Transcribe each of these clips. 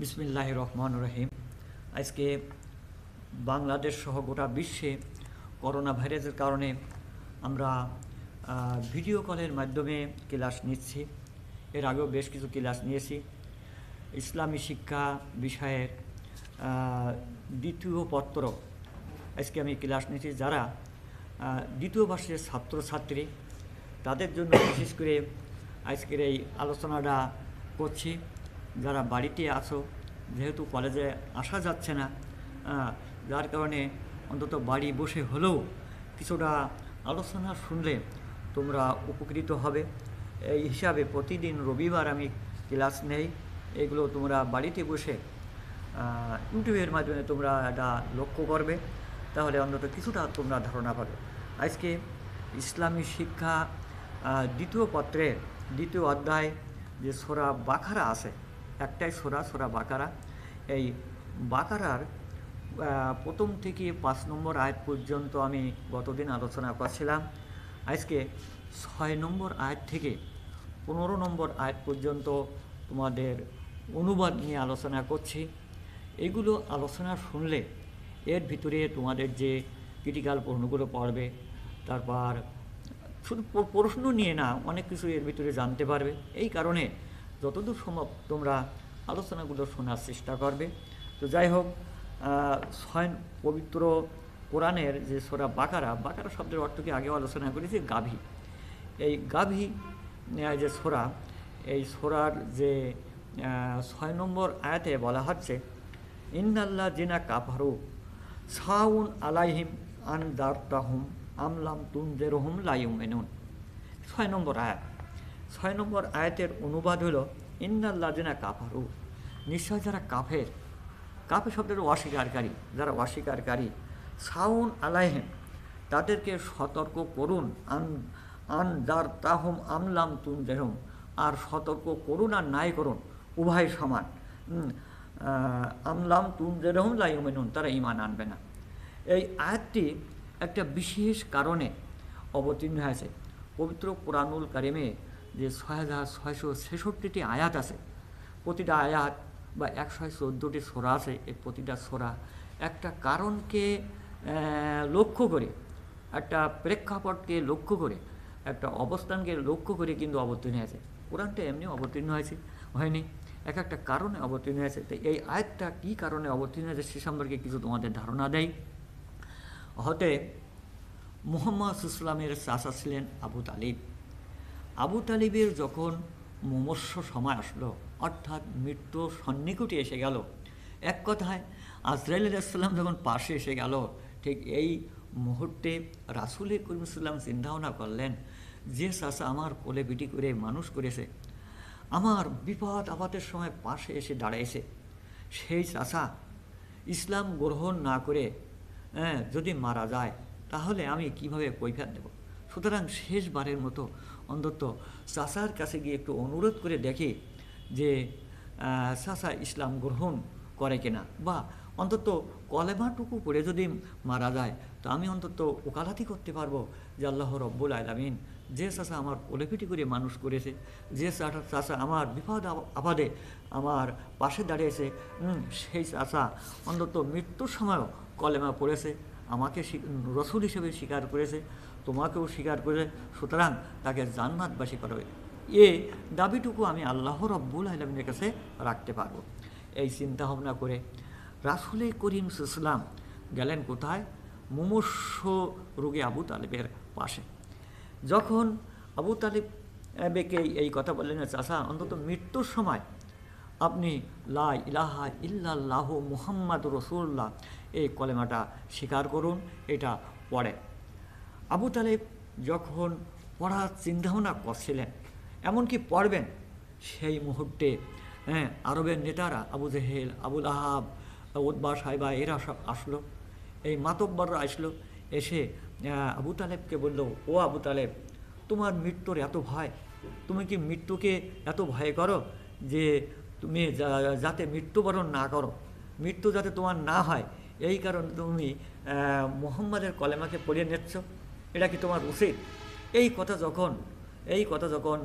বিসমিল্লাহ রহমান রহিম আজকে বাংলাদেশ সহ গোটা বিশ্বে করোনা ভাইরাসের কারণে আমরা ভিডিও কলের মাধ্যমে ক্লাস নিচ্ছি এর আগেও বেশ কিছু ক্লাস নিয়েছি ইসলামী শিক্ষা বিষয়ের দ্বিতীয় পত্র আজকে আমি ক্লাস নিচ্ছি যারা দ্বিতীয় বর্ষের ছাত্রছাত্রী তাদের জন্য বিশেষ করে আজকের এই আলোচনাটা করছি যারা বাড়িতে আসো যেহেতু কলেজে আসা যাচ্ছে না যার কারণে অন্তত বাড়ি বসে হলেও কিছুটা আলোচনা শুনলে তোমরা উপকৃত হবে এই হিসাবে প্রতিদিন রবিবার আমি ক্লাস নেই এগুলো তোমরা বাড়িতে বসে ইউটিউবের মাধ্যমে তোমরা এটা লক্ষ্য করবে তাহলে অন্তত কিছুটা তোমরা ধারণা পাবে আজকে ইসলামী শিক্ষা দ্বিতীয় পত্রে দ্বিতীয় অধ্যায় যে সোরা বাখারা আছে একটাই সোরা সোরা বাকারা এই বাকারার প্রথম থেকে পাঁচ নম্বর আয়াত পর্যন্ত আমি গতদিন আলোচনা করছিলাম আজকে ছয় নম্বর আয়াত থেকে পনেরো নম্বর আয়াত পর্যন্ত তোমাদের অনুবাদ নিয়ে আলোচনা করছি এগুলো আলোচনা শুনলে এর ভিতরে তোমাদের যে ক্রিটিক্যাল প্রশ্নগুলো পড়বে তারপর শুধু প্রশ্ন নিয়ে না অনেক কিছু এর ভিতরে জানতে পারবে এই কারণে যতদূর সম্ভব তোমরা আলোচনাগুলো শোনার চেষ্টা করবে তো যাই হোক স্বয়ন পবিত্র কোরআনের যে সোরা বাকারা বাকারা শব্দের অর্থকে আগেও আলোচনা করেছি গাভী এই গাভী যে সোরা এই সোরার যে ছয় নম্বর আয়াতে বলা হচ্ছে ইন্দাল্লা জিনা কাফারু সাউন আলাইহিম আনদার তাহুম আমলাম তুন্দের হুম লাইম এনুন ছয় নম্বর আয়াত ছয় নম্বর আয়াতের অনুবাদ হলো ইন্নাল্লাদিনা কাফারু নিশ্চয় যারা কাফের কাফের শব্দের অস্বীকারী যারা অস্বীকারী সাউন আলাইহেন তাদেরকে সতর্ক করুন আন আন দার তাহম আমলাম তুন দেহম আর সতর্ক করুন আর নাই করুন উভয় সমান আমলাম তুন দেহম লাইমেনুন তারা ইমান আনবে না এই আয়াতটি একটা বিশেষ কারণে অবতীর্ণ হয়েছে পবিত্র কোরআনুল কারিমে যে ছয় হাজার ছয়শো ছেষট্টিটি আয়াত আছে প্রতিটা আয়াত বা একশো চোদ্দোটি সোরা আছে এই প্রতিটা সোরা একটা কারণকে লক্ষ্য করে একটা প্রেক্ষাপটকে লক্ষ্য করে একটা অবস্থানকে লক্ষ্য করে কিন্তু অবতীর্ণ হয়েছে কোরআনটা এমনি অবতীর্ণ হয়েছে হয়নি এক একটা কারণে অবতীর্ণ হয়েছে তো এই আয়াতটা কী কারণে অবতীর্ণ হয়েছে সে সম্পর্কে কিছু তোমাদের ধারণা দেয় হতে মোহাম্মদ ইসলামের চাষা ছিলেন আবু তালিব আবু তালিবের যখন মুমর্ষ সময় আসলো অর্থাৎ মৃত্যু সন্নিকটে এসে গেল এক কথায় আজরাইল আলাইসাল্লাম যখন পাশে এসে গেল ঠিক এই মুহূর্তে রাসুল করিমসাল্লাম চিন্তাভাবনা করলেন যে চাষা আমার কোলে বিটি করে মানুষ করেছে আমার বিপদ আপাতের সময় পাশে এসে দাঁড়াইছে সেই চাষা ইসলাম গ্রহণ না করে হ্যাঁ, যদি মারা যায় তাহলে আমি কিভাবে কৈফিয়ত দেবো সুতরাং শেষবারের মতো অন্তত চাষার কাছে গিয়ে একটু অনুরোধ করে দেখি যে চাষা ইসলাম গ্রহণ করে কিনা বা অন্তত কলেমাটুকু পড়ে যদি মারা যায় তো আমি অন্তত ওকালাতি করতে পারবো যে আল্লাহ রব্বুল আলামিন যে চাষা আমার কোলেপিটি করে মানুষ করেছে যে চাষা আমার বিপদ আপাদে আমার পাশে দাঁড়িয়েছে সেই চাষা অন্তত মৃত্যুর সময়ও কলেমা পড়েছে আমাকে রসুল হিসেবে স্বীকার করেছে তোমাকেও স্বীকার করে সুতরাং তাকে জান্নাতবাসী করবে এ দাবিটুকু আমি আল্লাহ রব্বুল আলমিনের কাছে রাখতে পারবো এই চিন্তা ভাবনা করে রাসুল করিম ইসলাম গেলেন কোথায় মুমর্ষ রুগে আবু তালেবের পাশে যখন আবু তালেবকে এই কথা বললেন চাষা অন্তত মৃত্যুর সময় আপনি লা ইলাহা ইল্লাহ মুহাম্মদ রসুল্লাহ এই কলেমাটা স্বীকার করুন এটা পড়ে আবু তালেব যখন পড়ার চিন্তাভাবনা করছিলেন এমনকি পড়বেন সেই মুহূর্তে হ্যাঁ আরবের নেতারা আবু জেহেল আবুল আহাব উদ্বা সাহেবা এরা সব আসলো এই মাতব্বাররা আসলো এসে আবু তালেবকে বলল ও আবু তালেব তোমার মৃত্যুর এত ভয় তুমি কি মৃত্যুকে এত ভয় করো যে তুমি যাতে মৃত্যুবরণ না করো মৃত্যু যাতে তোমার না হয় এই কারণে তুমি মোহাম্মদের কলেমাকে পড়িয়ে নিচ্ছ এটা কি তোমার উচিত এই কথা যখন এই কথা যখন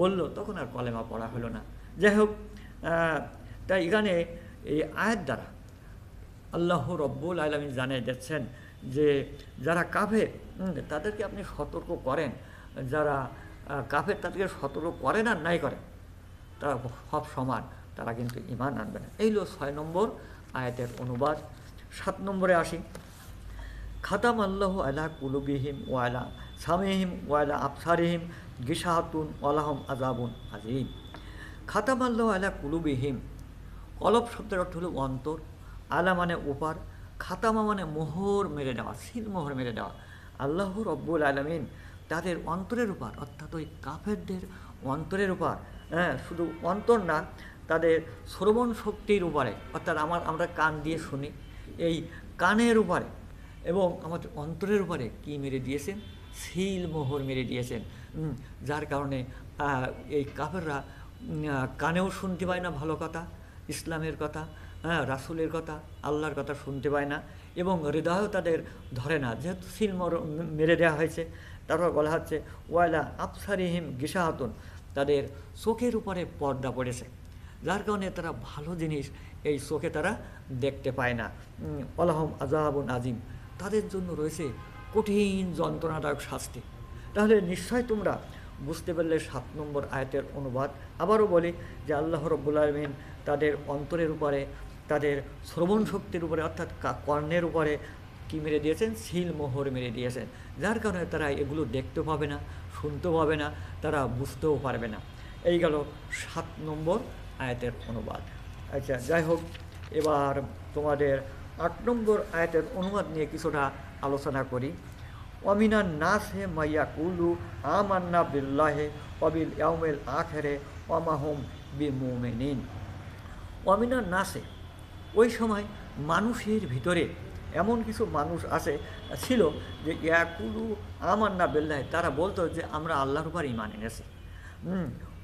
বলল তখন আর কলেমা পড়া হলো না যাই হোক তাই এখানে এই আয়ের দ্বারা আল্লাহ রব্বুল আলমী জানিয়ে দিচ্ছেন যে যারা কাফের তাদেরকে আপনি সতর্ক করেন যারা কাফের তাদেরকে সতর্ক করেন আর নাই করেন তারা সব সমান তারা কিন্তু ইমান আনবে না এই এইগুলো ছয় নম্বর আয়াতের অনুবাদ সাত নম্বরে আসি খাতাম আল্লাহ কুলুবিহীম কুলুবিহিম আলা সামেহিম আলা আফসারিহিম গিসাহাতুন আলাহম আজাবুন আজিম খাতাম আল্লাহ আলা কুলুবিহিম অলপ শব্দের অর্থ হলো অন্তর আলা মানে ওপার খাতামা মানে মোহর মেরে দেওয়া মোহর মেরে দেওয়া আল্লাহ রব্বুল আলমিন তাদের অন্তরের উপর অর্থাৎ ওই কাফেরদের অন্তরের উপর হ্যাঁ শুধু অন্তর না তাদের শ্রবণ শক্তির উপরে অর্থাৎ আমার আমরা কান দিয়ে শুনি এই কানের উপরে এবং আমাদের অন্তরের উপরে কি মেরে দিয়েছেন সিল মোহর মেরে দিয়েছেন যার কারণে এই কাফেররা কানেও শুনতে পায় না ভালো কথা ইসলামের কথা হ্যাঁ রাসুলের কথা আল্লাহর কথা শুনতে পায় না এবং হৃদয়ও তাদের ধরে না যেহেতু সিল মেরে দেওয়া হয়েছে তারপর বলা হচ্ছে ওয়ালা আফসারিহিম গিসাহাতুন তাদের চোখের উপরে পর্দা পড়েছে যার কারণে তারা ভালো জিনিস এই চোখে তারা দেখতে পায় না আলাহম আজাহাবুন আজিম তাদের জন্য রয়েছে কঠিন যন্ত্রণাদায়ক শাস্তি তাহলে নিশ্চয় তোমরা বুঝতে পারলে সাত নম্বর আয়াতের অনুবাদ আবারও বলে যে আল্লাহ রব্বুল আলমিন তাদের অন্তরের উপরে তাদের শ্রবণ শক্তির উপরে অর্থাৎ কর্ণের উপরে কি মেরে দিয়েছেন শিল মোহর মেরে দিয়েছেন যার কারণে তারা এগুলো দেখতে পাবে না শুনতে পাবে না তারা বুঝতেও পারবে না এই গেল সাত নম্বর আয়াতের অনুবাদ আচ্ছা যাই হোক এবার তোমাদের আট নম্বর আয়াতের অনুবাদ নিয়ে কিছুটা আলোচনা করি অমিনান নাস হে মাইয়া কুলু আমান্না বিল্লাহে অবিল ইয়াউমেল আখেরে অমাহম বি নিন অমিনার নাসে ওই সময় মানুষের ভিতরে এমন কিছু মানুষ আছে ছিল যে ইয়াকুলু আমান্না বিল্লাহে তারা বলতো যে আমরা আল্লাহর উপর ইমান এনেছি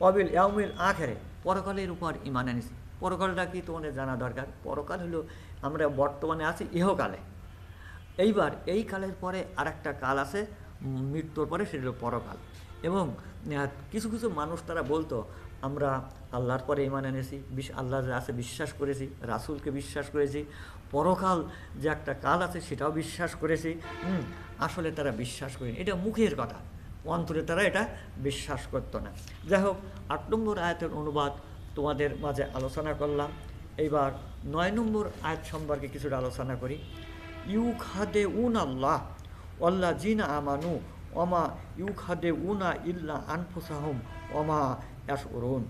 অবিল ইয়াউমিল আখেরে পরকালের উপর ইমান এনেছি পরকালটা কি তোমাদের জানা দরকার পরকাল হলো আমরা বর্তমানে আছি ইহকালে এইবার এই কালের পরে আর একটা কাল আছে মৃত্যুর পরে হলো পরকাল এবং কিছু কিছু মানুষ তারা বলতো আমরা আল্লাহর পরে ইমান এনেছি বিশ আল্লাহর আছে বিশ্বাস করেছি রাসুলকে বিশ্বাস করেছি পরকাল যে একটা কাল আছে সেটাও বিশ্বাস করেছি আসলে তারা বিশ্বাস করেনি এটা মুখের কথা অন্তরে তারা এটা বিশ্বাস করতো না যাই হোক আট নম্বর আয়তের অনুবাদ তোমাদের মাঝে আলোচনা করলাম এইবার নয় নম্বর আয়াত সম্পর্কে কিছুটা আলোচনা করি ইউ খাদে উন আল্লাহ অল্লা জিন আমানু অমা ইউ খাদে উনা ইল্লা আনফুসাহম অমা অ্যাস ওরুন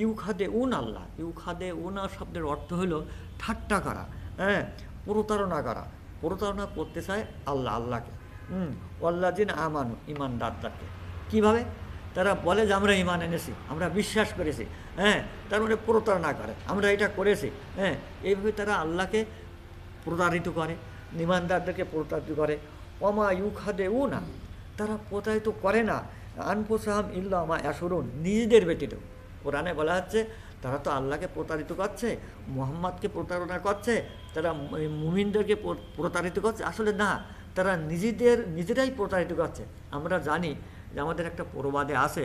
ইউ খাদে উন আল্লাহ ইউ খাদে উনা শব্দের অর্থ হল ঠাট্টা করা হ্যাঁ প্রতারণা করা প্রতারণা করতে চায় আল্লাহ আল্লাহকে হুম অল্লাহ জিন আমানু ইমানদারদারকে কীভাবে তারা বলে যে আমরা ইমান এনেছি আমরা বিশ্বাস করেছি হ্যাঁ তার মানে প্রতারণা করে আমরা এটা করেছি হ্যাঁ এইভাবে তারা আল্লাহকে প্রতারিত করে নিমানদারদেরকে প্রতারিত করে অমা ইউখাদে উ না তারা প্রতারিত করে না আনপোসাহাম ইল্লা আমা অ্যাসরুন নিজেদের ব্যতীত কোরআনে বলা হচ্ছে তারা তো আল্লাহকে প্রতারিত করছে মোহাম্মদকে প্রতারণা করছে তারা মুমিনদেরকে প্রতারিত করছে আসলে না তারা নিজেদের নিজেরাই প্রতারিত করছে আমরা জানি যে আমাদের একটা প্রবাদে আছে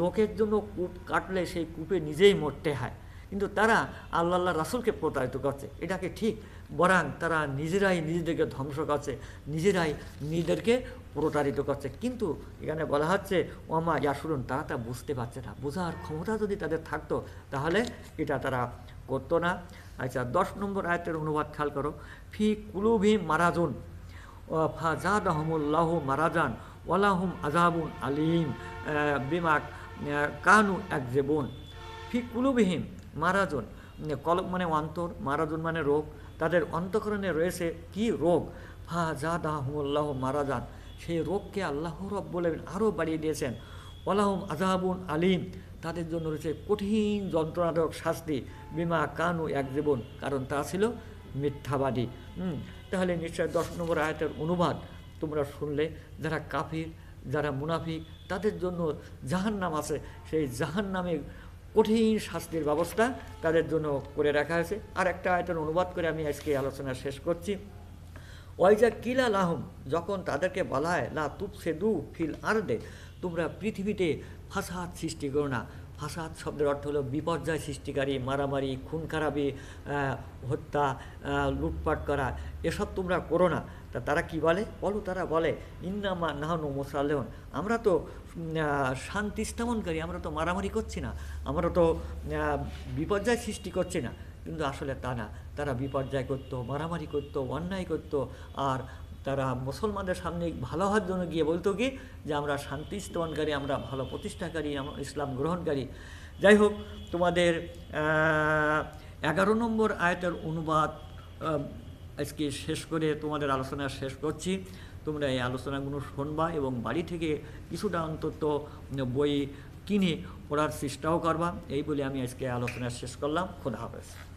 লোকের জন্য কূপ কাটলে সেই কূপে নিজেই মরতে হয় কিন্তু তারা আল্লাহ আল্লাহ রাসুলকে প্রতারিত করছে এটাকে ঠিক বরং তারা নিজেরাই নিজেদেরকে ধ্বংস করছে নিজেরাই নিজেদেরকে প্রতারিত করছে কিন্তু এখানে বলা হচ্ছে ওমা ইয়াসুরুন তারা তা বুঝতে পারছে না বোঝার ক্ষমতা যদি তাদের থাকতো তাহলে এটা তারা করতো না আচ্ছা দশ নম্বর আয়তের অনুবাদ খেয়াল করো ফি কুলুভি মারাজুন ও ফাজাদাহমুল্লাহ মারাজান ওলাহম আজাবুন আলিম বিমাক কানু এক জেবন ফি কুলুবিহীন মারাজন মানে কলক মানে অন্তর মারাজন মানে রোগ তাদের অন্তকরণে রয়েছে কি রোগ ফাজাদাহমুল্লাহ মারাজান সেই রোগকে আল্লাহ রব বলে আরও বাড়িয়ে দিয়েছেন ওলাহম আজাহাবুন আলিম তাদের জন্য রয়েছে কঠিন যন্ত্রণাদক শাস্তি বিমা কানু এক জীবন কারণ তা ছিল মিথ্যাবাদী তাহলে নিশ্চয় দশ নম্বর আয়াতের অনুবাদ তোমরা শুনলে যারা কাফির যারা মুনাফিক তাদের জন্য জাহান নাম আছে সেই জাহান নামে কঠিন শাস্তির ব্যবস্থা তাদের জন্য করে রাখা হয়েছে আর একটা আয়তন অনুবাদ করে আমি আজকে আলোচনা শেষ করছি ওয়াইজা কিলা লাহম যখন তাদেরকে বলা হয় লা সে দু ফিল আর্দে তোমরা পৃথিবীতে ফাঁসাদ সৃষ্টি করো না ফাসাদ শব্দের অর্থ হলো বিপর্যয় সৃষ্টিকারী মারামারি খুন খারাপি হত্যা লুটপাট করা এসব তোমরা করো না তা তারা কি বলে বলো তারা বলে ইন্নামা নাহনু মোসালেহন আমরা তো শান্তি স্থাপনকারী আমরা তো মারামারি করছি না আমরা তো বিপর্যয় সৃষ্টি করছি না কিন্তু আসলে তা না তারা বিপর্যয় করতো মারামারি করতো অন্যায় করতো আর তারা মুসলমানদের সামনে ভালো হওয়ার জন্য গিয়ে বলতো কি যে আমরা শান্তি স্থাপনকারী আমরা ভালো প্রতিষ্ঠাকারী আমরা ইসলাম গ্রহণকারী যাই হোক তোমাদের এগারো নম্বর আয়তের অনুবাদ আজকে শেষ করে তোমাদের আলোচনা শেষ করছি তোমরা এই আলোচনাগুলো শুনবা এবং বাড়ি থেকে কিছুটা অন্তত বই কিনে পড়ার চেষ্টাও করবা এই বলে আমি আজকে আলোচনা শেষ করলাম খোদা হাফেজ